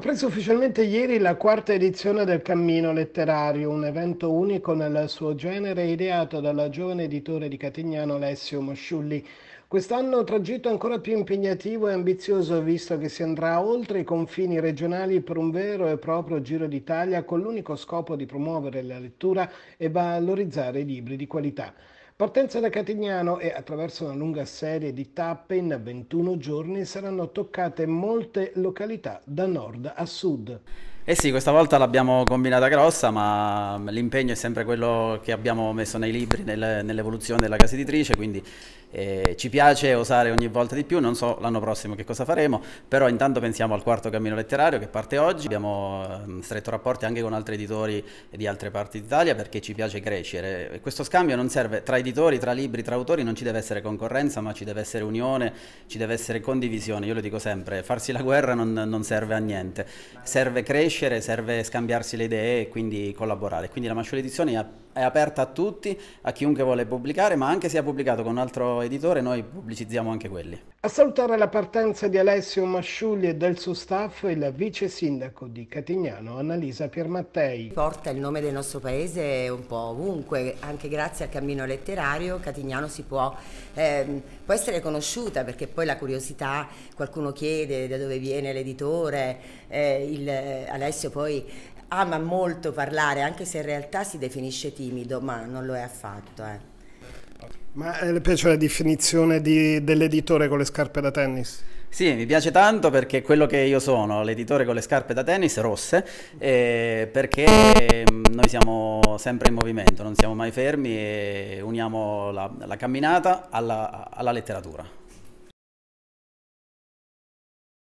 Ha preso ufficialmente ieri la quarta edizione del Cammino Letterario, un evento unico nel suo genere ideato dal giovane editore di Catignano Alessio Mosciulli. Quest'anno tragitto ancora più impegnativo e ambizioso visto che si andrà oltre i confini regionali per un vero e proprio giro d'Italia con l'unico scopo di promuovere la lettura e valorizzare i libri di qualità. Partenza da Catignano e attraverso una lunga serie di tappe in 21 giorni saranno toccate molte località da nord a sud. Eh sì, questa volta l'abbiamo combinata grossa, ma l'impegno è sempre quello che abbiamo messo nei libri, nel, nell'evoluzione della casa editrice, quindi eh, ci piace osare ogni volta di più, non so l'anno prossimo che cosa faremo, però intanto pensiamo al quarto cammino letterario che parte oggi, abbiamo ehm, stretto rapporti anche con altri editori di altre parti d'Italia perché ci piace crescere. Questo scambio non serve tra editori, tra libri, tra autori, non ci deve essere concorrenza, ma ci deve essere unione, ci deve essere condivisione, io lo dico sempre, farsi la guerra non, non serve a niente, serve crescere crescere serve scambiarsi le idee e quindi collaborare. Quindi la Masciole Edizioni ha è aperta a tutti, a chiunque vuole pubblicare, ma anche se ha pubblicato con un altro editore, noi pubblicizziamo anche quelli. A salutare la partenza di Alessio Masciulli e del suo staff, il vice sindaco di Catignano, Annalisa Piermattei. Porta il nome del nostro paese un po' ovunque, anche grazie al cammino letterario Catignano si può, ehm, può essere conosciuta, perché poi la curiosità, qualcuno chiede da dove viene l'editore, eh, eh Alessio poi ama molto parlare, anche se in realtà si definisce timido, ma non lo è affatto. Eh. Ma eh, le piace la definizione di, dell'editore con le scarpe da tennis? Sì, mi piace tanto perché quello che io sono, l'editore con le scarpe da tennis rosse, eh, perché mm, noi siamo sempre in movimento, non siamo mai fermi e uniamo la, la camminata alla, alla letteratura.